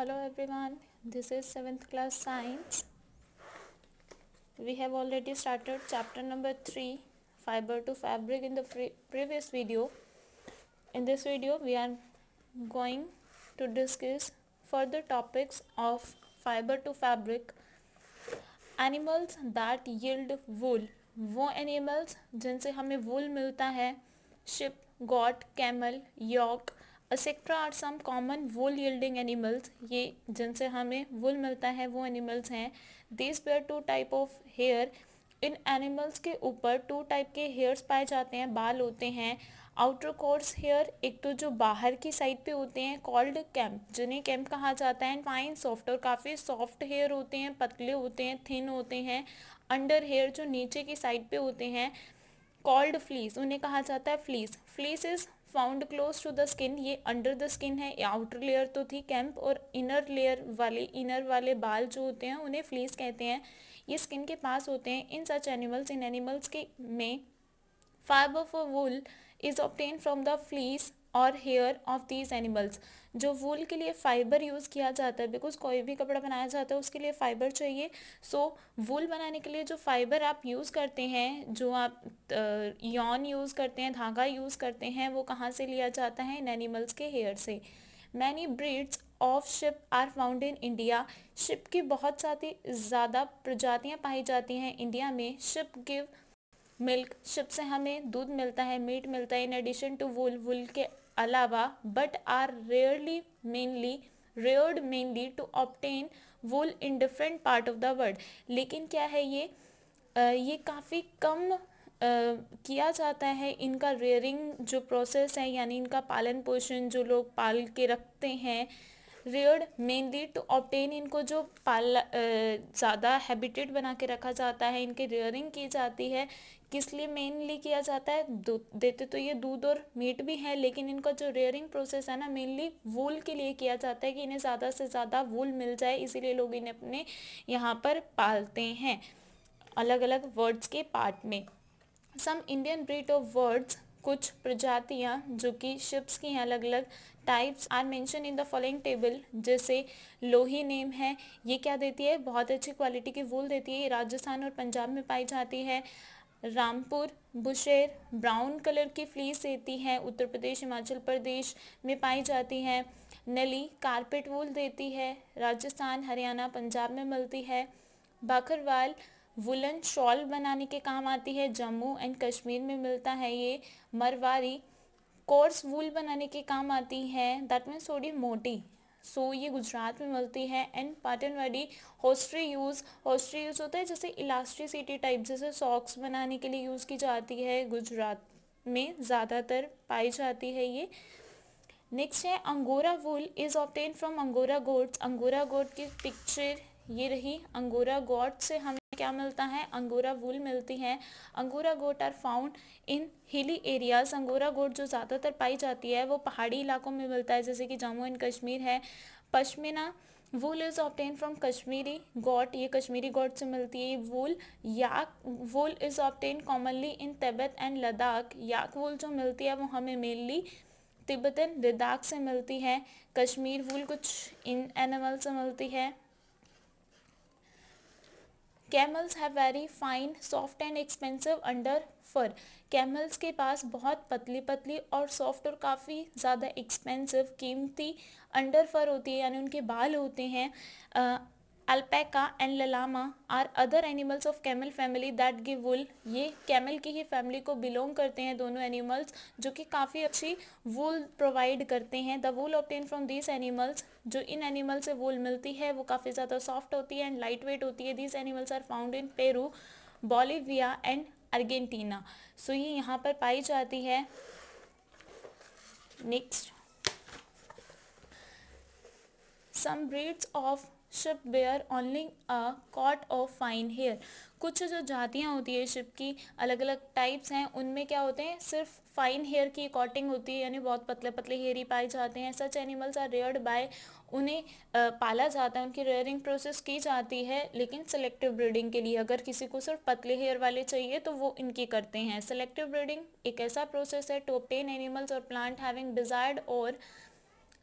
hello everyone this is 7th class science we have already started chapter number 3 fiber to fabric in the previous video in this video we are going to discuss further topics of fiber to fabric animals that yield wool वो animals जिनसे हमें wool मिलता है ship goat camel york etcetera are some common wool yielding animals ये जिनसे हमें wool मिलता है वो एनिमल्स हैं this bear two type of hair इन एनिमल्स के ऊपर टू टाइप के हेयर्स पाए जाते हैं बाल होते हैं आउटर कोर्स हेयर एक तो जो बाहर की साइड पे होते हैं कॉल्ड कैम्प जिन्हें कैम्प कहा जाता है एंड फाइन सॉफ्ट और काफ़ी सॉफ्ट हेयर होते हैं पतले होते हैं थिन होते हैं अंडर हेयर जो नीचे की साइड पे होते हैं कॉल्ड फ्लीस उन्हें कहा जाता है fleece fleece is found close to the skin ये अंडर द स्किन है आउटर लेयर तो थी कैंप और इनर लेयर वाले इनर वाले बाल जो होते हैं उन्हें फ्लीस कहते हैं ये स्किन के पास होते हैं इन सच एनिमल्स इन एनिमल्स के में fibre for wool is obtain from the fleece और हेयर ऑफ दीज एनिमल्स जो वूल के लिए फाइबर यूज़ किया जाता है बिकॉज कोई भी कपड़ा बनाया जाता है उसके लिए फ़ाइबर चाहिए सो so, वूल बनाने के लिए जो फाइबर आप यूज़ करते हैं जो आप यौन यूज़ करते हैं धागा यूज़ करते हैं वो कहाँ से लिया जाता है इन एनिमल्स के हेयर से many breeds of sheep are found in India sheep की बहुत सारी ज़्यादा प्रजातियाँ पाई जाती हैं इंडिया में शिप गिव मिल्क शिप से हमें दूध मिलता है मीट मिलता है in addition to wool wool के अलावा but are rarely mainly reared mainly to obtain wool in different part of the world लेकिन क्या है ये आ, ये काफ़ी कम Uh, किया जाता है इनका रेयरिंग जो प्रोसेस है यानी इनका पालन पोषण जो लोग पाल के रखते हैं रेयर्ड मेनली टू ऑप्टेन इनको जो पाल uh, ज़्यादा हैबिटेट बना के रखा जाता है इनकी रेयरिंग की जाती है किस लिए मेनली किया जाता है देते तो ये दूध और मीट भी हैं लेकिन इनका जो रेयरिंग प्रोसेस है ना मेनली वूल के लिए किया जाता है कि इन्हें ज़्यादा से ज़्यादा वूल मिल जाए इसीलिए लोग इन्हें अपने यहाँ पर पालते हैं अलग अलग वर्ड्स के पार्ट में some Indian breed of words कुछ प्रजातियाँ जो कि शिप्स की हैं अलग अलग types are mention in the following table जैसे लोही नेम है ये क्या देती है बहुत अच्छी क्वालिटी की वूल देती है ये राजस्थान और पंजाब में पाई जाती है रामपुर बुशेर ब्राउन कलर की फ्लीस देती हैं उत्तर प्रदेश हिमाचल प्रदेश में पाई जाती हैं नली कारपेट वूल देती है राजस्थान हरियाणा पंजाब में मिलती है बाखरवाल वुलन शॉल बनाने के काम आती है जम्मू एंड कश्मीर में मिलता है ये मरवारी कोर्स वूल बनाने के काम आती है दैट मीन्स थोड़ी मोटी सो ये गुजरात में मिलती है and Patanwadi hosiery use hosiery use होता है जैसे इलास्ट्रिसिटी टाइप जैसे सॉक्स बनाने के लिए यूज़ की जाती है गुजरात में ज़्यादातर पाई जाती है ये नेक्स्ट है angora wool is obtained from angora goats angora goat की पिक्चर ये रही अंगोरा गोट से हमें क्या मिलता है अंगोरा वूल मिलती है angora goat are found in hilly areas angora गोट जो ज़्यादातर पाई जाती है वो पहाड़ी इलाकों में मिलता है जैसे कि जम्मू एंड कश्मीर है pashmina wool is obtained from Kashmiri goat ये कश्मीरी गॉट से मिलती है ये wool yak wool is obtained commonly in Tibet and Ladakh yak wool जो मिलती है वो हमें मेनली तिब्बतन लद्दाख से मिलती है कश्मीर वूल कुछ इन एनिमल से मिलती है camels have very fine soft and expensive underfur camels के पास बहुत पतली पतली और सॉफ्ट और काफ़ी ज़्यादा एक्सपेंसिव कीमती अंडर फर होती है यानी उनके बाल होते हैं alpaca and llama are other animals of camel family that give wool ये कैमल की ही फैमिली को बिलोंग करते हैं दोनों एनिमल्स जो कि काफ़ी अच्छी वुल प्रोवाइड करते हैं the wool obtain from these animals जो इन एनिमल्स से वुल मिलती है वो काफ़ी ज़्यादा सॉफ्ट होती है एंड लाइट वेट होती है these animals are found in Peru Bolivia and Argentina so ये यहाँ पर पाई जाती है next some breeds of sheep bear only a coat of fine hair कुछ जो जातियाँ होती है शिप की अलग अलग टाइप्स हैं उनमें क्या होते हैं सिर्फ फाइन हेयर की कॉटिंग होती है यानी बहुत पतले पतले हेयर ही पाए जाते हैं such animals are reared by उन्हें पाला जाता है उनकी रेयरिंग प्रोसेस की जाती है लेकिन सेलेक्टिव ब्रीडिंग के लिए अगर किसी को सिर्फ पतले हेयर वाले चाहिए तो वो इनकी करते हैं सेलेक्टिव ब्रीडिंग एक ऐसा प्रोसेस है टू एनिमल्स और प्लांट हैविंग डिजायर्ड और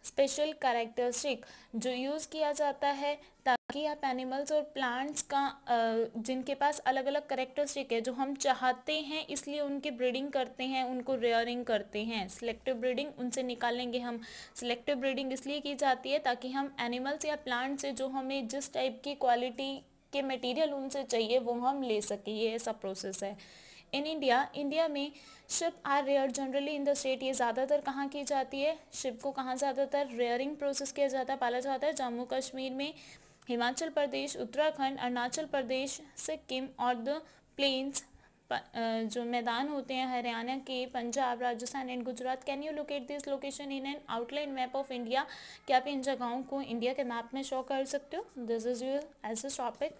स्पेशल कैरेक्टरिस्टिक जो यूज़ किया जाता है ताकि आप एनिमल्स और प्लांट्स का जिनके पास अलग अलग करेक्टरिस्टिक है जो हम चाहते हैं इसलिए उनकी ब्रीडिंग करते हैं उनको रेयरिंग करते हैं सिलेक्टिव ब्रीडिंग उनसे निकालेंगे हम सिलेक्टिव ब्रीडिंग इसलिए की जाती है ताकि हम एनिमल्स या प्लांट्स से जो हमें जिस टाइप की क्वालिटी के मटेरियल उनसे चाहिए वो हम ले सकें ये ऐसा प्रोसेस है इन इंडिया इंडिया में sheep are reared generally in the state ये ज़्यादातर कहाँ की जाती है शिप को कहाँ ज़्यादातर रेयरिंग प्रोसेस किया जाता है पाला जाता है जम्मू कश्मीर में हिमाचल प्रदेश उत्तराखंड अरुणाचल प्रदेश सिक्किम और द प्लेन्स जो मैदान होते हैं हरियाणा के Punjab Rajasthan and Gujarat can you locate this location in an outline map of India क्या आप इन जगहों को इंडिया के मैप में शो कर सकते हो this is your age topic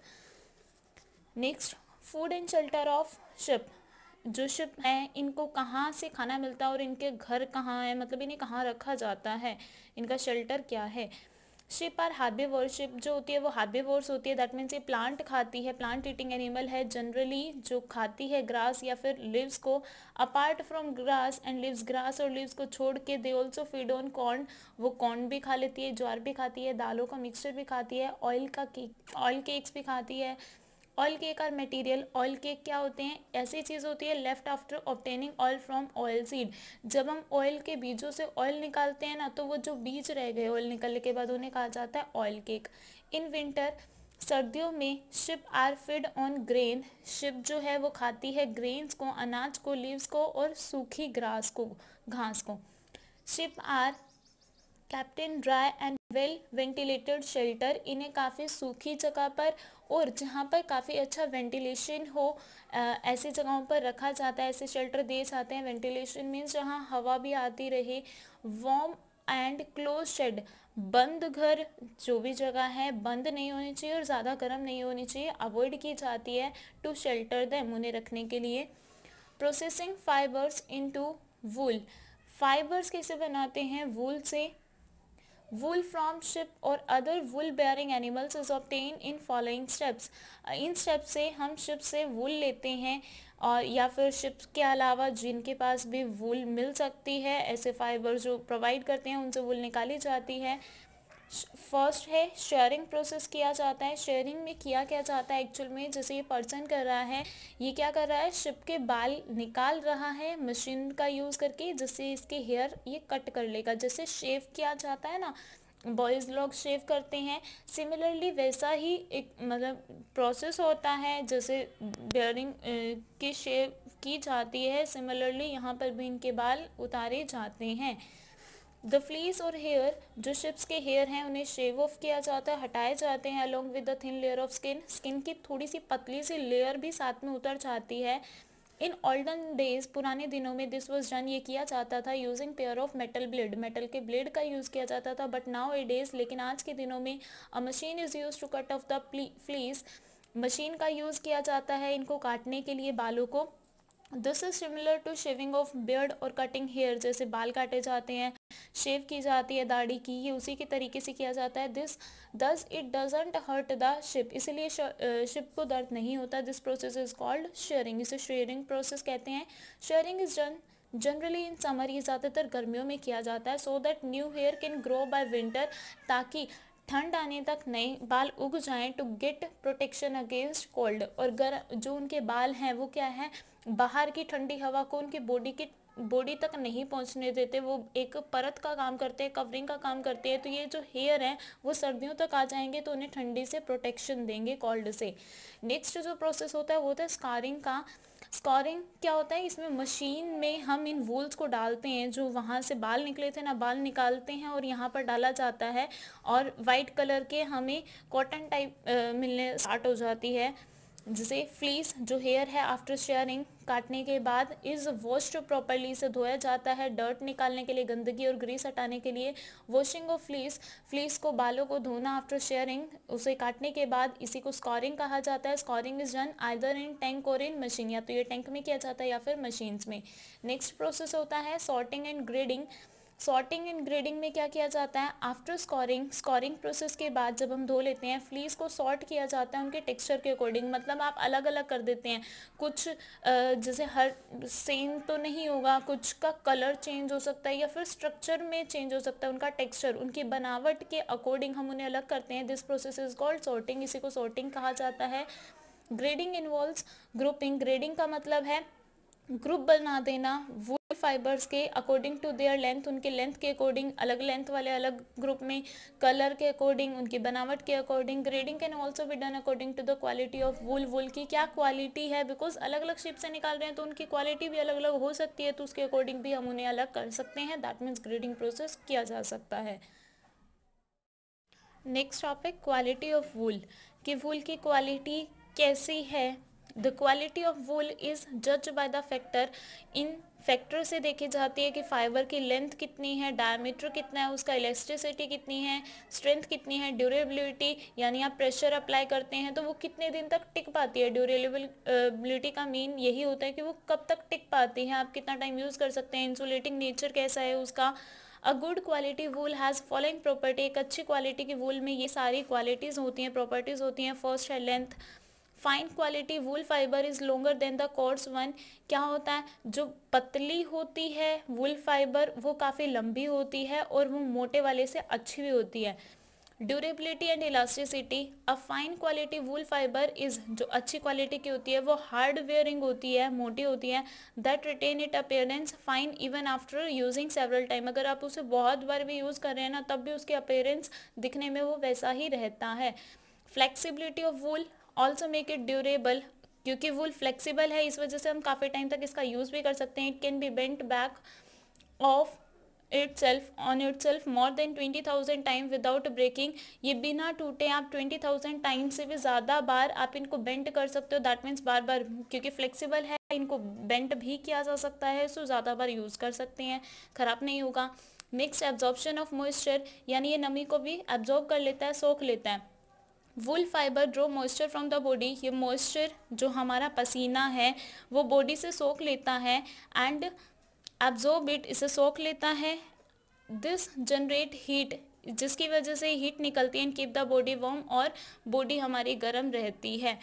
next food and shelter of sheep जो शिप हैं इनको कहाँ से खाना मिलता है और इनके घर कहाँ है मतलब इन्हें कहाँ रखा जाता है इनका शेल्टर क्या है शिप आर हार्बेवोर शिप जो होती है वो हार्बेवोर्स होती है दैट मीन्स ये प्लांट खाती है प्लांट ईटिंग एनिमल है जनरली जो खाती है ग्रास या फिर लिव्स को apart from grass and leaves grass और लिव्स को छोड़ के दे ऑल्सो फीड ऑन कॉर्न वो कॉर्न भी खा लेती है ज्वार भी खाती है दालों का मिक्सचर भी खाती है ऑयल का केक ऑयल केक्स भी खाती है oil cake are material oil cake क्या होते हैं ऐसी चीज़ होती है left after obtaining oil from oil seed जब हम ऑयल के बीजों से ऑयल निकालते हैं ना तो वो जो बीज रह गए ऑयल निकलने के बाद उन्हें कहा जाता है ऑयल केक इन विंटर सर्दियों में sheep are fed on grain sheep जो है वो खाती है ग्रेन्स को अनाज को लीव्स को और सूखी ग्रास को घास को sheep are kept in dry and well ventilated shelter इन्हें काफ़ी सूखी जगह पर और जहाँ पर काफ़ी अच्छा वेंटिलेशन हो ऐसी जगहों पर रखा जाता है ऐसे शेल्टर दिए जाते हैं वेंटिलेशन मीन्स जहाँ हवा भी आती रहे वॉम एंड क्लोज शेड बंद घर जो भी जगह है बंद नहीं होनी चाहिए और ज़्यादा गर्म नहीं होनी चाहिए अवॉइड की जाती है टू शेल्टर दैम उन्हें रखने के लिए processing fibres into wool fibres कैसे बनाते हैं वूल से वुल फ्राम शिप और other wool bearing animals is obtained in following steps इन स्टेप से हम शिप से वुल लेते हैं और या फिर शिप्स के अलावा जिनके पास भी वुल मिल सकती है ऐसे फाइबर जो प्रोवाइड करते हैं उनसे वुल निकाली जाती है फर्स्ट है शेयरिंग प्रोसेस किया जाता है शेयरिंग में किया क्या जाता है एक्चुअल में जैसे ये पर्सन कर रहा है ये क्या कर रहा है शिप के बाल निकाल रहा है मशीन का यूज़ करके जिससे इसके हेयर ये कट कर लेगा जैसे शेव किया जाता है ना बॉयज़ लोग शेव करते हैं सिमिलरली वैसा ही एक मतलब प्रोसेस होता है जैसे बेयरिंग की शेव की जाती है सिमिलरली यहाँ पर भी इनके बाल उतारे जाते हैं द फ्लीस और हेयर जो शिप्स के हेयर हैं उन्हें शेव ऑफ किया जाता है हटाए जाते हैं along with the thin layer of skin skin की थोड़ी सी पतली सी लेयर भी साथ में उतर जाती है इन ऑल्डन डेज पुराने दिनों में दिस वॉज डन ये किया जाता था using pair of metal blade metal के ब्लेड का यूज़ किया जाता था बट नाउ ए डेज लेकिन आज के दिनों में a machine is used to cut off the fleece machine का यूज़ किया जाता है इनको काटने के लिए बालों को this is similar to shaving of beard और कटिंग हेयर जैसे बाल काटे जाते हैं शेव की जाती है दाढ़ी की ये उसी के तरीके से किया जाता है this thus it doesn't hurt the sheep इसलिए शिप को दर्द नहीं होता this process is called shearing इसे शेयरिंग प्रोसेस कहते हैं shearing is done generally in summer ये ज़्यादातर गर्मियों में किया जाता है so that new hair can grow by winter ताकि ठंड आने तक नए बाल उग जाएं to get protection against cold और गर जो उनके बाल हैं वो क्या है बाहर की ठंडी हवा को उनकी बॉडी की बॉडी तक नहीं पहुंचने देते वो एक परत का काम करते हैं कवरिंग का काम करते हैं तो ये जो हेयर हैं वो सर्दियों तक आ जाएंगे तो उन्हें ठंडी से प्रोटेक्शन देंगे कोल्ड से नेक्स्ट जो प्रोसेस होता है वो होता है स्कारिंग का स्कॉरिंग क्या होता है इसमें मशीन में हम इन वूल्स को डालते हैं जो वहाँ से बाल निकले थे ना बाल निकालते हैं और यहाँ पर डाला जाता है और वाइट कलर के हमें कॉटन टाइप मिलने स्टार्ट हो जाती है जिसे फ्लीस जो हेयर है आफ्टर शेयरिंग काटने के बाद इज़ वॉश्ड प्रॉपरली से धोया जाता है डर्ट निकालने के लिए गंदगी और ग्रीस हटाने के लिए वॉशिंग ऑफ फ्लीस फ्लीस को बालों को धोना आफ्टर शेयरिंग उसे काटने के बाद इसी को स्कॉरिंग कहा जाता है scouring is done either in tank और इन मशीन या तो ये टैंक में किया जाता है या फिर मशीन्स में नेक्स्ट प्रोसेस होता है sorting and grading sorting and grading में क्या किया जाता है आफ्टर स्कॉरिंग स्कोरिंग प्रोसेस के बाद जब हम धो लेते हैं फ्लीस को सॉर्ट किया जाता है उनके टेक्सचर के अकॉर्डिंग मतलब आप अलग अलग कर देते हैं कुछ जैसे हर सेम तो नहीं होगा कुछ का कलर चेंज हो सकता है या फिर स्ट्रक्चर में चेंज हो सकता है उनका टेक्स्चर उनकी बनावट के अकॉर्डिंग हम उन्हें अलग करते हैं this process is called sorting इसी को सॉर्टिंग कहा जाता है ग्रेडिंग इन्वॉल्व ग्रुपिंग ग्रेडिंग का मतलब है ग्रुप बना देना वूल फाइबर्स के अकॉर्डिंग टू देयर लेंथ उनके लेंथ के अकॉर्डिंग अलग लेंथ वाले अलग ग्रुप में कलर के अकॉर्डिंग उनकी बनावट के अकॉर्डिंग ग्रेडिंग कैन ऑल्सो भी done according to the quality of wool wool की क्या क्वालिटी है बिकॉज अलग अलग शेप से निकाल रहे हैं तो उनकी क्वालिटी भी अलग अलग हो सकती है तो उसके अकॉर्डिंग भी हम उन्हें अलग कर सकते हैं दैट मीन्स ग्रेडिंग प्रोसेस किया जा सकता है next topic quality of wool कि वूल की क्वालिटी कैसी है the quality of wool is जज बाय द फैक्टर इन फैक्टर से देखी जाती है कि फाइबर की लेंथ कितनी है डायमीटर कितना है उसका इलेक्ट्रिसिटी कितनी है स्ट्रेंथ कितनी है ड्यूरेबिलिटी यानी आप प्रेशर अप्लाई करते हैं तो वो कितने दिन तक टिक पाती है ड्यूरेबिलिटी का मीन यही होता है कि वो कब तक टिक पाती है आप कितना टाइम यूज़ कर सकते हैं इंसुलेटिंग नेचर कैसा है उसका a good quality wool has following property एक अच्छी क्वालिटी की वूल में ये सारी क्वालिटीज़ होती हैं प्रॉपर्टीज़ होती हैं फर्स्ट है length fine quality wool fibre is longer than the coarse one क्या होता है जो पतली होती है वूल फाइबर वो काफ़ी लंबी होती है और वो मोटे वाले से अच्छी भी होती है durability and elasticity a fine quality wool fibre is जो अच्छी क्वालिटी की होती है वो हार्ड वेयरिंग होती है मोटी होती है that retain it appearance fine even after using several time अगर आप उसे बहुत बार भी यूज़ कर रहे हैं ना तब भी उसकी अपेयरेंस दिखने में वो वैसा ही रहता है flexibility of wool also make it durable क्योंकि वुल फ्लेक्सिबल है इस वजह से हम काफ़ी टाइम तक इसका यूज़ भी कर सकते हैं it can be bent back of itself on itself more than twenty thousand time without breaking ये बिना टूटे आप ट्वेंटी थाउजेंड टाइम से भी ज़्यादा बार आप इनको बेंट कर सकते हो दैट मीन्स बार बार क्योंकि फ्लेक्सिबल है इनको बेंट भी किया जा सकता है सो ज़्यादा बार यूज़ कर सकते हैं ख़राब नहीं होगा मिक्स एब्जॉर्बशन ऑफ मॉइस्चर यानी ये नमी को भी एब्जॉर्ब कर लेता है सोख लेता है wool fibre draw moisture from the body ये मॉइस्चर जो हमारा पसीना है वो बॉडी से सोख लेता है एंड एब्जॉर्ब इट इसे सोख लेता है दिस जनरेट हीट जिसकी वजह से हीट निकलती है and keep the body warm और बॉडी हमारी गर्म रहती है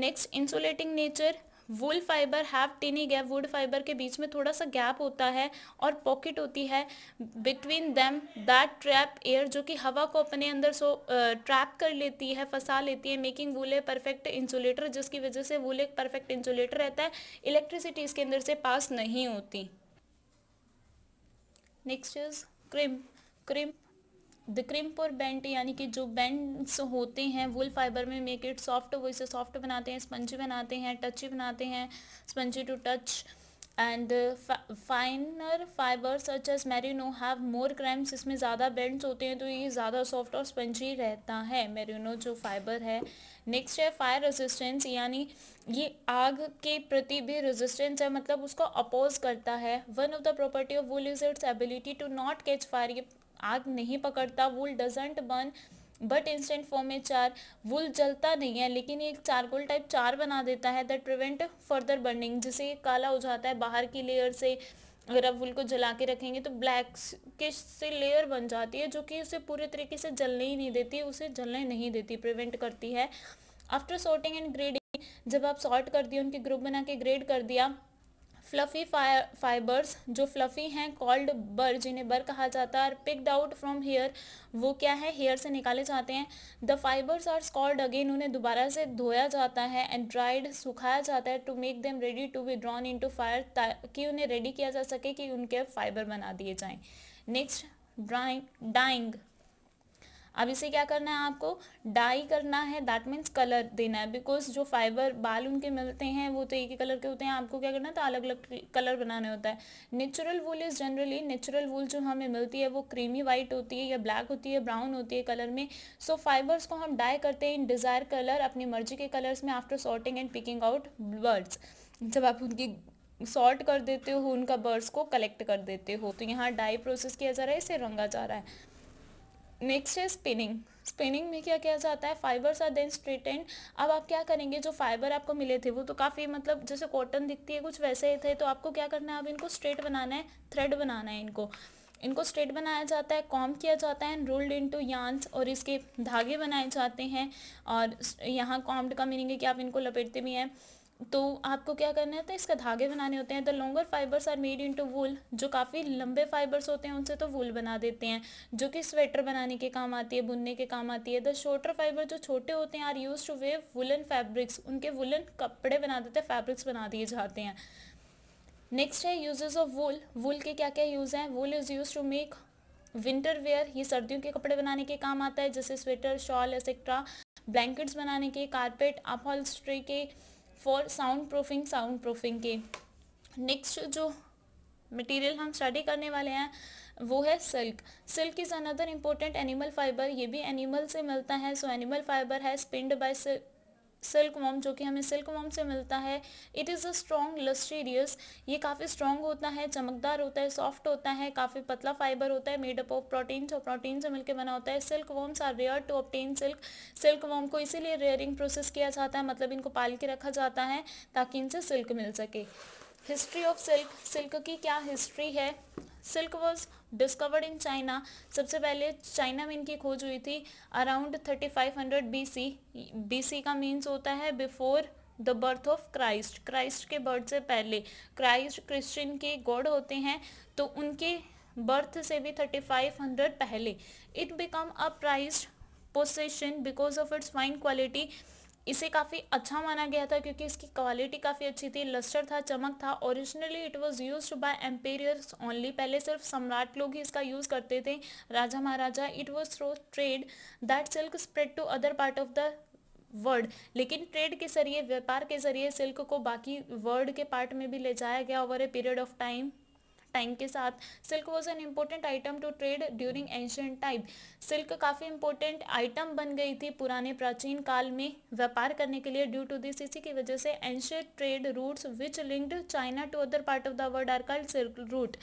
next insulating nature wool fibre have tiny gap wool fibre के बीच में थोड़ा सा गैप होता है और पॉकेट होती है between them that trap air जो कि हवा को अपने अंदर सो ट्रैप कर लेती है फंसा लेती है making wool a perfect insulator जिसकी वजह से वुल एक परफेक्ट इंसुलेटर रहता है इलेक्ट्रिसिटी इसके अंदर से पास नहीं होती next is crimp crimp the crimp bent यानी कि जो बेंड्स होते हैं वुल फाइबर में मेक इट सॉफ्ट वो इसे सॉफ्ट बनाते हैं स्पंजी बनाते हैं टची बनाते हैं spongy to touch and finer fibre such as merino have more crimps इसमें ज़्यादा बेंड्स होते हैं तो ये ज़्यादा सॉफ्ट और स्पंजी रहता है मेरिनो जो फाइबर है नेक्स्ट है फायर रेजिस्टेंस यानी ये आग के प्रति भी रेजिस्टेंस है मतलब उसको अपोज करता है one of the property of wool is its ability to not catch fire ये आग नहीं पकड़ता wool doesn't burn but instant form में चार वुल जलता नहीं है लेकिन ये चारकोल टाइप चार बना देता है दैट प्रिवेंट फर्दर बर्निंग जिसे काला हो जाता है बाहर की लेयर से अगर आप वुल को जला के रखेंगे तो ब्लैक के से लेयर बन जाती है जो कि उसे पूरे तरीके से जलने ही नहीं देती उसे जलने नहीं देती प्रिवेंट करती है आफ्टर सॉर्टिंग एंड ग्रेडिंग जब आप सॉर्ट कर दिए उनके ग्रुप बना के ग्रेड कर दिया फ्लफ़ी फाइबर्स जो फ्लफ़ी हैं कॉल्ड बर जिन्हें बर कहा जाता है पिकड आउट फ्रॉम हेयर वो क्या है हेयर से निकाले जाते हैं the fibres are scoured again उन्हें दोबारा से धोया जाता है एंड ड्राइड सुखाया जाता है to make them ready to be drawn into fire ताकि उन्हें रेडी किया जा सके कि उनके फाइबर बना दिए जाएँ नेक्स्ट ड्राइंग डाइंग अब इसे क्या करना है आपको डाई करना है दैट मीन्स कलर देना है बिकॉज जो फाइबर बाल उनके मिलते हैं वो तो एक ही कलर के होते हैं आपको क्या करना है तो अलग अलग कलर बनाने होता है natural wool is generally natural wool जो हमें मिलती है वो क्रीमी वाइट होती है या ब्लैक होती है ब्राउन होती है कलर में सो so, फाइबर्स को हम डाई करते हैं इन डिज़ायर कलर अपनी मर्जी के कलर्स में after sorting and picking out burrs जब आप उनकी सॉर्ट कर देते हो उनका बर्ड्स को कलेक्ट कर देते हो तो यहाँ डाई प्रोसेस किया जा रहा है इसे रंगा जा रहा है नेक्स्ट है स्पिनिंग स्पिनिंग में क्या किया जाता है फाइबर्स आर देन स्ट्रेटेंड अब आप क्या करेंगे जो फाइबर आपको मिले थे वो तो काफ़ी मतलब जैसे कॉटन दिखती है कुछ वैसे ही थे तो आपको क्या करना है अब इनको स्ट्रेट बनाना है थ्रेड बनाना है इनको इनको स्ट्रेट बनाया जाता है कॉम किया जाता है एंड रोल्ड इन यांस और इसके धागे बनाए जाते हैं और यहाँ कॉम्ड का मीनिंग है कि आप इनको लपेटते भी हैं तो आपको क्या करना है तो इसका धागे बनाने होते हैं the longer fibres are made into wool जो काफ़ी लंबे फाइबर्स होते हैं उनसे तो वूल बना देते हैं जो कि स्वेटर बनाने के काम आती है बुनने के काम आती है द शॉर्टर फाइबर जो छोटे होते हैं are used to weave woollen fabrics उनके वुलन कपड़े बना देते हैं फैब्रिक्स बना दिए जाते हैं नेक्स्ट है यूजेज ऑफ वूल वूल के क्या क्या यूज़ हैं wool is used to make winter wear ये सर्दियों के कपड़े बनाने के काम आता है जैसे स्वेटर शॉल एक्सेट्रा ब्लैंकेट्स बनाने के कारपेट अपहॉल्स्ट्री के for sound proofing sound proofing के नेक्स्ट जो मटेरियल हम स्टडी करने वाले हैं वो है silk silk is another important animal fibre ये भी एनिमल से मिलता है सो एनिमल फाइबर है spinned by silk silk worm जो कि हमें सिल्क वॉम से मिलता है it is a strong lustrous ये काफ़ी स्ट्रॉन्ग होता है चमकदार होता है सॉफ्ट होता है काफ़ी पतला फाइबर होता है मेडअप ऑफ प्रोटीन और प्रोटीन से मिलकर बना होता है silk worms are reared to obtain silk silk worm को इसीलिए रेयरिंग प्रोसेस किया जाता है मतलब इनको पाल के रखा जाता है ताकि इनसे सिल्क मिल सके हिस्ट्री ऑफ सिल्क सिल्क की क्या हिस्ट्री है silk was discovered in China सबसे पहले चाइना में इनकी खोज हुई थी around thirty five hundred B C B C का मीन्स होता है before the birth of Christ Christ के बर्थ से पहले क्राइस्ट क्रिश्चियन के गॉड होते हैं तो उनके बर्थ से भी थर्टी फाइव हंड्रेड पहले it become a prize possession because of its fine quality इसे काफ़ी अच्छा माना गया था क्योंकि इसकी क्वालिटी काफ़ी अच्छी थी लस्टर था चमक था originally it was used by emperors only पहले सिर्फ सम्राट लोग ही इसका यूज़ करते थे राजा महाराजा it was through trade that silk spread to other part of the world लेकिन ट्रेड के जरिए व्यापार के जरिए सिल्क को बाकी वर्ल्ड के पार्ट में भी ले जाया गया over a period of time time के साथ silk was an important item to trade during ancient time silk काफ़ी इंपॉर्टेंट आइटम बन गई थी पुराने प्राचीन काल में व्यापार करने के लिए ड्यू टू दिस इसी की वजह से ancient trade routes which linked China to other part of the world are call silk route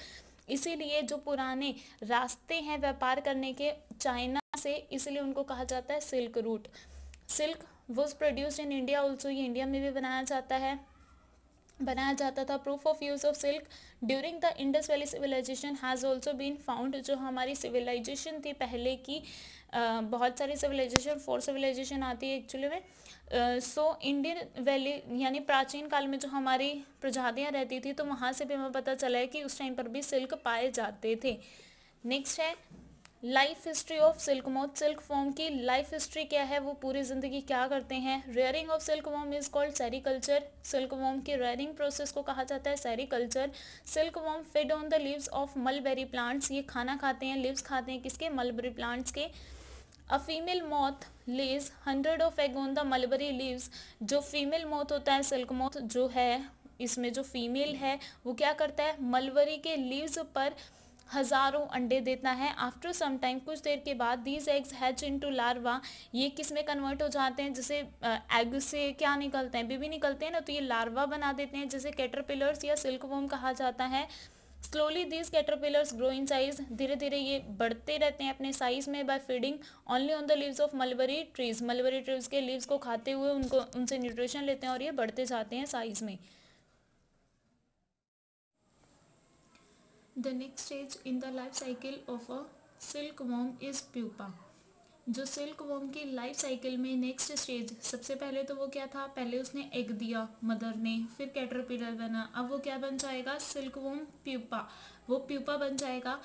इसीलिए जो पुराने रास्ते हैं व्यापार करने के चाइना से इसलिए उनको कहा जाता है silk route silk was produced in India also ये इंडिया में भी बनाया जाता है बनाया जाता था proof of use of silk during the Indus valley civilisation has also been found जो हमारी सिविलाइजेशन थी पहले की बहुत सारी सिविलाइजेशन फोर सिविलाइजेशन आती है एक्चुअली में सो इंडियन वैली यानी प्राचीन काल में जो हमारी प्रजातियाँ रहती थी तो वहाँ से भी हमें पता चला है कि उस टाइम पर भी सिल्क पाए जाते थे नेक्स्ट है life history of silk moth silk form की लाइफ हिस्ट्री क्या है वो पूरी ज़िंदगी क्या करते हैं rearing of silk worm is called sericulture silk worm के रेयरिंग प्रोसेस को कहा जाता है sericulture silk worm fed on the leaves of mulberry plants ये खाना खाते हैं लीव्स खाते हैं किसके मलबेरी प्लांट्स के a female moth lays hundred of egg on the mulberry leaves जो फीमेल मॉथ होता है सिल्क मोथ जो है इसमें जो फीमेल है वो क्या करता है मलबरी के लीव्स पर हज़ारों अंडे देता है आफ्टर सम टाइम कुछ देर के बाद these eggs hatch into larva ये किस में कन्वर्ट हो जाते हैं जैसे एग से क्या निकलते हैं बेबी निकलते हैं ना तो ये लार्वा बना देते हैं जैसे कैटरपिलर्स या सिल्क वोम कहा जाता है slowly these caterpillars grow in size धीरे धीरे ये बढ़ते रहते हैं अपने साइज में by feeding only on the leaves of mulberry trees mulberry trees के लीव्स को खाते हुए उनको उनसे न्यूट्रिशन लेते हैं और ये बढ़ते जाते हैं साइज में The next stage in the life cycle of a silkworm is pupa. जो सिल्क वॉम की लाइफ साइकिल में नेक्स्ट स्टेज सबसे पहले तो वो क्या था पहले उसने एग दिया मदर ने फिर कैटरपिलर बना अब वो क्या बन जाएगा सिल्क वॉम प्यूपा वो प्यूपा बन जाएगा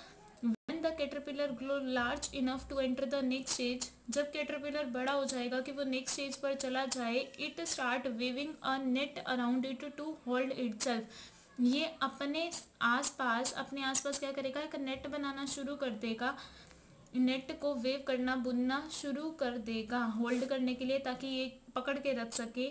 when the caterpillar grow large enough to enter the next stage जब कैटरपिलर बड़ा हो जाएगा कि वो नेक्स्ट स्टेज पर चला जाए it start weaving a net around it to hold itself ये अपने आसपास अपने आसपास क्या करेगा एक नेट बनाना शुरू कर देगा नेट को वेव करना बुनना शुरू कर देगा होल्ड करने के लिए ताकि ये पकड़ के रख सके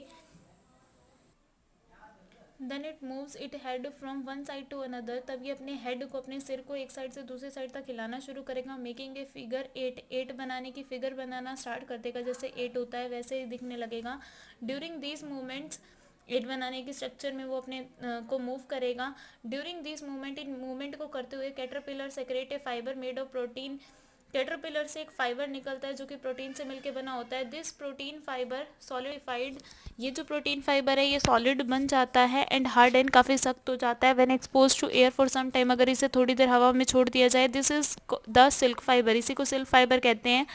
then it moves it head from one side to another तब ये अपने हेड को अपने सिर को एक साइड से दूसरे साइड तक हिलाना शुरू करेगा making a figure eight eight बनाने की फिगर बनाना स्टार्ट कर देगा जैसे एट होता है वैसे ही दिखने लगेगा ड्यूरिंग दीज मूवमेंट्स एट बनाने की स्ट्रक्चर में वो अपने को मूव करेगा ड्यूरिंग दिस मूवमेंट इन मूवमेंट को करते हुए caterpillar secretive fibre made of protein caterpillar से एक फाइबर निकलता है जो कि प्रोटीन से मिलकर बना होता है दिस प्रोटीन फाइबर सॉलिडिफाइड ये जो प्रोटीन फाइबर है ये सॉलिड बन जाता है एंड हार्ड एंड काफ़ी सख्त हो जाता है when expose to air for some time अगर इसे थोड़ी देर हवा में छोड़ दिया जाए this is the silk fibre इसी को सिल्क फाइबर कहते हैं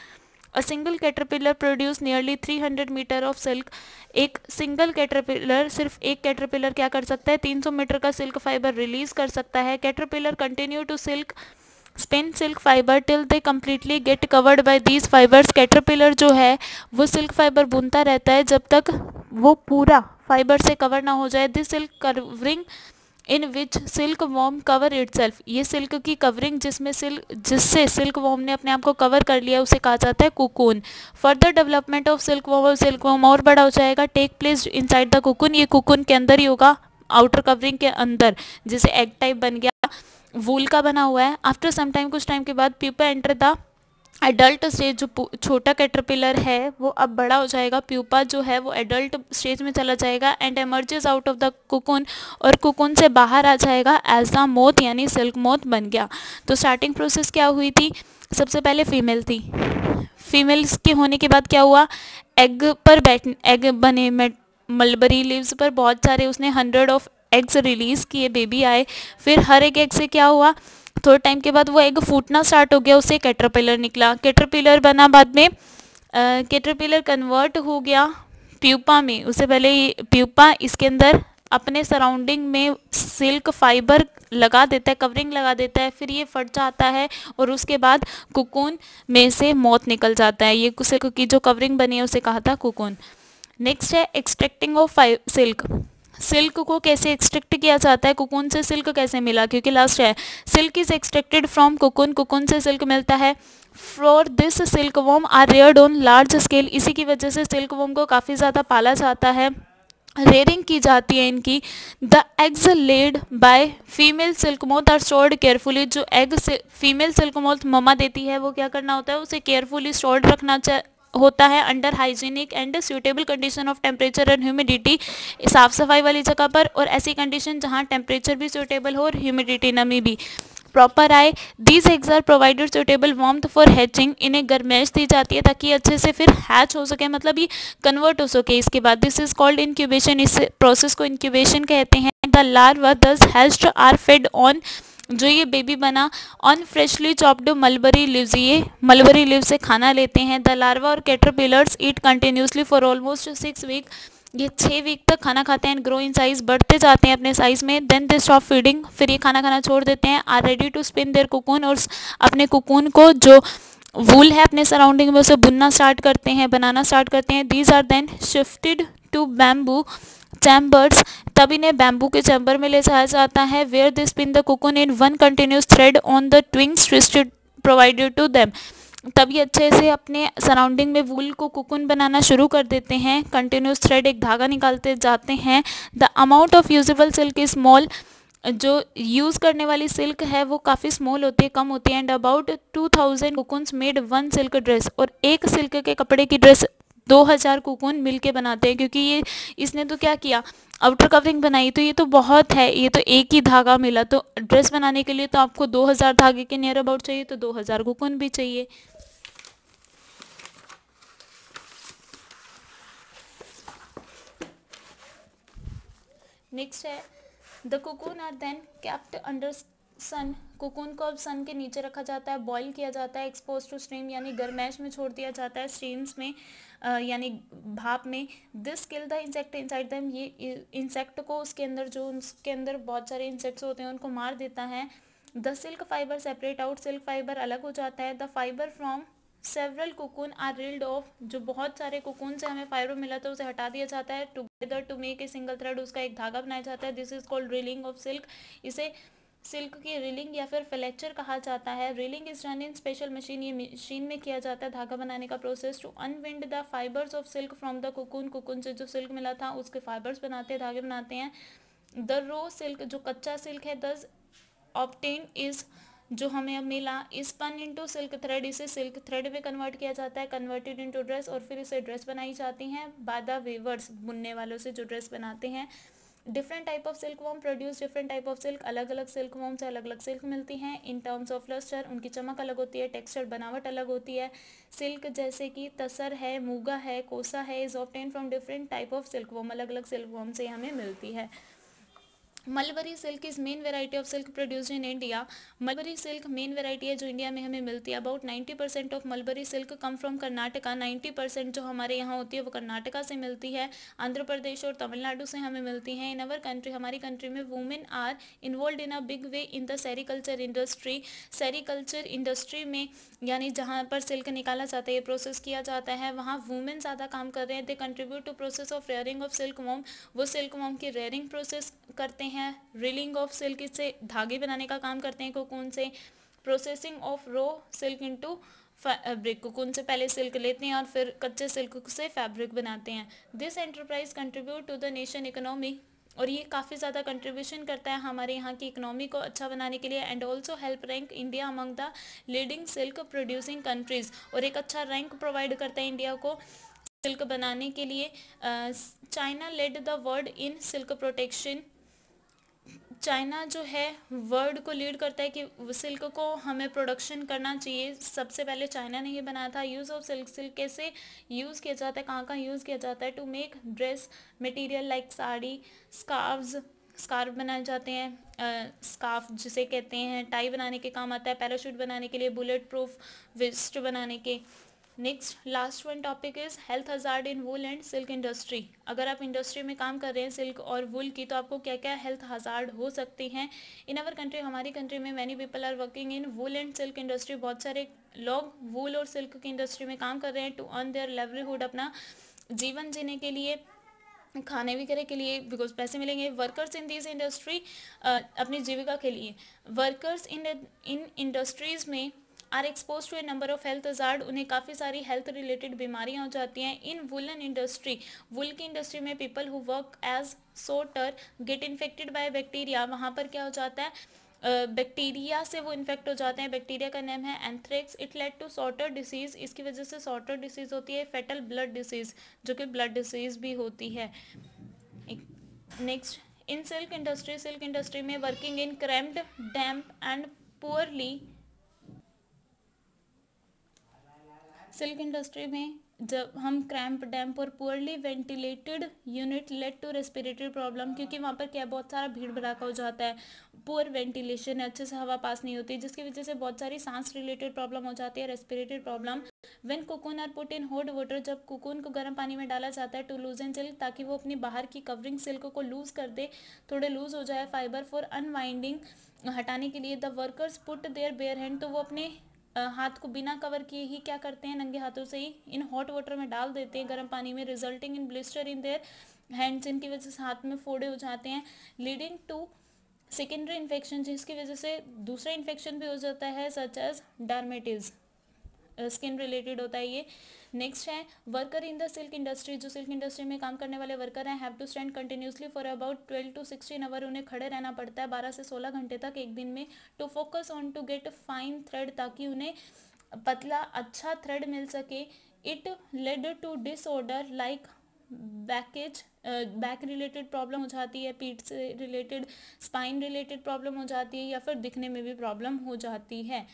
a single caterpillar produce nearly 300 metre of silk एक सिंगल कैटरपिलर सिर्फ एक कैटरपिलर क्या कर सकता है 300 मीटर का सिल्क फाइबर रिलीज कर सकता है caterpillar continue to silk spin silk fibre till they completely get covered by these fibres caterpillar जो है वो सिल्क फाइबर बुनता रहता है जब तक वो पूरा फाइबर से कवर ना हो जाए this silk covering in which silk worm cover self ये सिल्क की कवरिंग जिसमें सिल्क जिससे सिल्क वॉम ने अपने आप को कवर कर लिया उसे कहा जाता है cocoon further development of silk worm और सिल्क वॉम और बड़ा हो जाएगा take place side the cocoon ये कुकून के अंदर ही होगा आउटर कवरिंग के अंदर जिसे एग टाइप बन गया वूल का बना हुआ है आफ्टर सम टाइम कुछ टाइम के बाद people enter the adult stage जो छोटा कैटरपिलर है वो अब बड़ा हो जाएगा प्यूपा जो है वो एडल्ट स्टेज में चला जाएगा and emerges out of the cocoon और कुकुन से बाहर आ जाएगा एज द मोथ यानी सिल्क मोथ बन गया तो स्टार्टिंग प्रोसेस क्या हुई थी सबसे पहले फीमेल थी फीमेल्स के होने के बाद क्या हुआ एग पर बैठ एग बने मलबरी लीव्स पर बहुत सारे उसने हंड्रेड ऑफ एग्स रिलीज़ किए बेबी आए फिर हर एक एग से क्या हुआ थोड़े टाइम के बाद वो एग फूटना स्टार्ट हो गया उसे कैटरपिलर निकला कैटरपिलर बना बाद में कैटरपिलर कन्वर्ट हो गया प्यूपा में उसे पहले प्यूपा इसके अंदर अपने सराउंडिंग में सिल्क फाइबर लगा देता है कवरिंग लगा देता है फिर ये फट जाता है और उसके बाद कुकून में से मौत निकल जाता है ये सिल्क की जो कवरिंग बनी है उसे कहा था कुकून नेक्स्ट है एक्सट्रैक्टिंग ऑफ फाइ सिल्क सिल्क को कैसे एक्सट्रैक्ट किया जाता है कोकोन से सिल्क कैसे मिला क्योंकि लास्ट है silk is extracted from cocoon cocoon से सिल्क मिलता है for this silk worm are rear on large scale इसी की वजह से सिल्क वॉम को काफ़ी ज़्यादा पाला जाता है रेयरिंग की जाती है इनकी the eggs laid by female silk moth are stored carefully जो एग फीमेल सिल्क मोथ ममा देती है वो क्या करना होता है उसे केयरफुली स्टोर्ड रखना होता है under hygienic and suitable condition of temperature and humidity साफ़ सफाई वाली जगह पर और ऐसी कंडीशन जहाँ टेम्परेचर भी सूटेबल हो और ह्यूमिडिटी नमी भी प्रॉपर आए these eggs are provided suitable warm for hatching इन्हें गर्मैश दी जाती है ताकि अच्छे से फिर हैच हो सके मतलब ये कन्वर्ट हो सके इसके बाद दिस इज कॉल्ड इनक्यूबेशन इस प्रोसेस को इनक्यूबेशन कहते हैं the larva thus are fed on जो ये बेबी बना on freshly chopped mulberry leaves ये मलबरी लिव से खाना लेते हैं द लार्वा और caterpillars eat continuously for almost six week ये छः वीक तक खाना खाते हैं एंड ग्रो इन साइज़ बढ़ते जाते हैं अपने साइज़ में देन दे स्टॉप फीडिंग फिर ये खाना खाना छोड़ देते हैं are ready to spin their cocoon और अपने कुकून को जो वूल है अपने सराउंडिंग में उसे बुनना स्टार्ट करते हैं बनाना स्टार्ट करते हैं these are then shifted to bamboo chambers तब इन्हें बैम्बू के चैम्बर में ले जाया जाता है where they spin the cocoon in one continuous thread on the twigs twisted provided to them तभी अच्छे से अपने सराउंडिंग में वूल को कुकुन बनाना शुरू कर देते हैं कंटिन्यूस थ्रेड एक धागा निकालते जाते हैं the amount of usable silk is small जो यूज़ करने वाली सिल्क है वो काफ़ी स्मॉल होती है कम होती है and about two thousand cocoons made one silk dress और एक सिल्क के कपड़े की ड्रेस दो हज़ार कोकून मिल के बनाते हैं क्योंकि ये इसने तो क्या किया आउटर कवरिंग बनाई तो ये तो बहुत है ये तो एक ही धागा मिला तो ड्रेस बनाने के लिए तो आपको दो हज़ार धागे के नियर अबाउट चाहिए तो दो हज़ार कोकून भी चाहिए next is the cocoon are then kept under sun cocoon को अब सन के नीचे रखा जाता है बॉईल किया जाता है एक्सपोज टू स्ट्रीम यानी गर्मैश में छोड़ दिया जाता है स्ट्रीम्स में यानी भाप में this kill the insect inside them ये इंसेक्ट को उसके अंदर जो उसके अंदर बहुत सारे इंसेक्ट्स होते हैं उनको मार देता है the silk fibre separate out silk fibre अलग हो जाता है the fibre from several cocoon are reeled off जो बहुत सारे कोकून से हमें फाइबर मिला था तो उसे हटा दिया जाता है together to make a single thread उसका एक धागा बनाया जाता है this is called reeling of silk इसे सिल्क की रिलिंग या फिर फ्लेक्चर कहा जाता है reeling is done in special machine ये मशीन में किया जाता है धागा बनाने का process to unwind the fibres of silk from the cocoon cocoon से जो सिल्क मिला था उसके फाइबर्स बनाते हैं धागे बनाते हैं द रो सिल्क जो कच्चा सिल्क है दस ऑप्टेन इज जो हमें अब मिला is spun into silk thread इसे सिल्क थ्रेड में कन्वर्ट किया जाता है कन्वर्टेड इंटू ड्रेस और फिर इसे ड्रेस बनाई जाती हैं बाय द वेवर्स बुनने वालों से जो ड्रेस बनाते हैं different type of silk worm produce different type of silk अलग अलग सिल्क वॉम से अलग अलग सिल्क मिलती हैं इन टर्म्स ऑफ लस्टर उनकी चमक अलग होती है टेक्सचर बनावट अलग होती है सिल्क जैसे कि तसर है मूगा है कोसा है is obtain from different type of silk worm अलग अलग सिल्क वॉम से हमें मिलती है mulberry silk is main variety of silk produce in India mulberry silk main variety है जो इंडिया में हमें मिलती है about 90 percent of mulberry silk come from Karnataka 90 percent जो हमारे यहाँ होती है वो कर्नाटका से मिलती है आंध्र प्रदेश और तमिलनाडु से हमें मिलती है इन अवर कंट्री हमारी कंट्री में women are involve in a big way in the sericulture industry sericulture industry में यानी जहाँ पर सिल्क निकाला जाता है प्रोसेस किया जाता है वहाँ वुमेन ज़्यादा काम कर रहे हैं they contribute to process of rearing of silk worm वो सिल्क वॉम की रेयरिंग प्रोसेस करते हैं हैं रिलिंग ऑफ सिल्क इससे धागे बनाने का काम करते हैं कोकून से processing of raw silk into fabric cocoon से पहले सिल्क लेते हैं और फिर कच्चे सिल्क से फैब्रिक बनाते हैं this enterprise contribute to the nation economy और ये काफ़ी ज़्यादा कंट्रीब्यूशन करता है हमारे यहाँ की इकनॉमी को अच्छा बनाने के लिए and also help rank India among the leading silk producing countries और एक अच्छा रैंक प्रोवाइड करता है इंडिया को सिल्क बनाने के लिए China led the world in silk protection China जो है वर्ल्ड को लीड करता है कि सिल्क को हमें प्रोडक्शन करना चाहिए सबसे पहले चाइना ने ये बनाया था यूज़ ऑफ सिल्क सिल्क कैसे यूज़ किया जाता है कहाँ कहाँ यूज़ किया जाता है to make dress material like sari scarves scarf बनाए जाते हैं स्कार्फ जिसे कहते हैं टाई बनाने के काम आता है पैराशूट बनाने के लिए बुलेट प्रूफ वेस्ट बनाने के next last one topic is health hazard in wool and silk industry अगर आप इंडस्ट्री में काम कर रहे हैं सिल्क और वुल की तो आपको क्या क्या हेल्थ हजार्ड हो सकती हैं इन अवर कंट्री हमारी कंट्री में many people are working in wool and silk industry बहुत सारे लोग वूल और सिल्क की इंडस्ट्री में काम कर रहे हैं टू अर्न देयर लेवलीहुड अपना जीवन जीने के लिए खाने वगैरह के लिए बिकॉज पैसे मिलेंगे वर्कर्स इन दिस इंडस्ट्री अपनी जीविका के लिए वर्कर्स इन इन इंडस्ट्रीज़ में are expose to a number of health hazard उन्हें काफ़ी सारी हेल्थ रिलेटेड बीमारियां हो जाती हैं इन वुलन इंडस्ट्री वुल की इंडस्ट्री में people who work as sorter get infected by bacteria वहाँ पर क्या हो जाता है बैक्टीरिया से वो इन्फेक्ट हो जाते हैं बैक्टीरिया का नेम है anthrax it led to sorter disease इसकी वजह से सॉटर डिसीज़ होती है फेटल ब्लड डिसीज़ जो कि ब्लड डिसीज़ भी होती है next in silk industry silk industry में working in cramped damp and poorly silk industry में जब हम क्रैम्प डैम्प और poorly ventilated unit led to respiratory problem क्योंकि वहाँ पर क्या बहुत सारा भीड़ भड़ाका हो जाता है पुअर वेंटिलेशन है अच्छे से हवा पास नहीं होती जिसकी वजह से बहुत सारी सांस रिलेटेड प्रॉब्लम हो जाती है respiratory problem when cocoon are put in hot water जब कोकोन को गर्म पानी में डाला जाता है टू लूज एन सिल्क ताकि वो अपनी बाहर की कवरिंग सिल्क को लूज़ कर दे थोड़े लूज़ हो जाए फाइबर फॉर अनवाइंडिंग हटाने के लिए the workers put their bare hand तो वो अपने हाथ को बिना कवर किए ही क्या करते हैं नंगे हाथों से ही इन हॉट वाटर में डाल देते हैं गर्म पानी में resulting in blister in their hands इनकी वजह से हाथ में फोड़े हो जाते हैं लीडिंग टू सेकेंडरी इन्फेक्शन जिसकी वजह से दूसरा इन्फेक्शन भी हो जाता है such as dermatitis skin related होता है ये नेक्स्ट है worker in the silk industry जो सिल्क इंडस्ट्री में काम करने वाले वर्कर हैं have to stand continuously for about twelve to sixteen hour उन्हें खड़े रहना पड़ता है बारह से सोलह घंटे तक एक दिन में to focus on to get fine thread ताकि उन्हें पतला अच्छा थ्रेड मिल सके it led to disorder like backache back related problem हो जाती है पीठ से रिलेटेड स्पाइन रिलेटेड प्रॉब्लम हो जाती है या फिर दिखने में भी प्रॉब्लम हो जाती है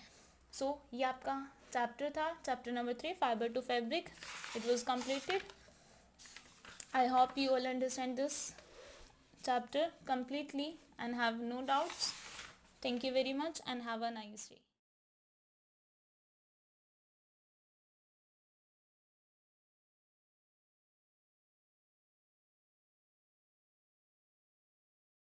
सो so, ये आपका चैप्टर था chapter number three fibre to fabric it was completed. I hope you all understand this chapter completely and have no doubts. Thank you very much and have a nice day.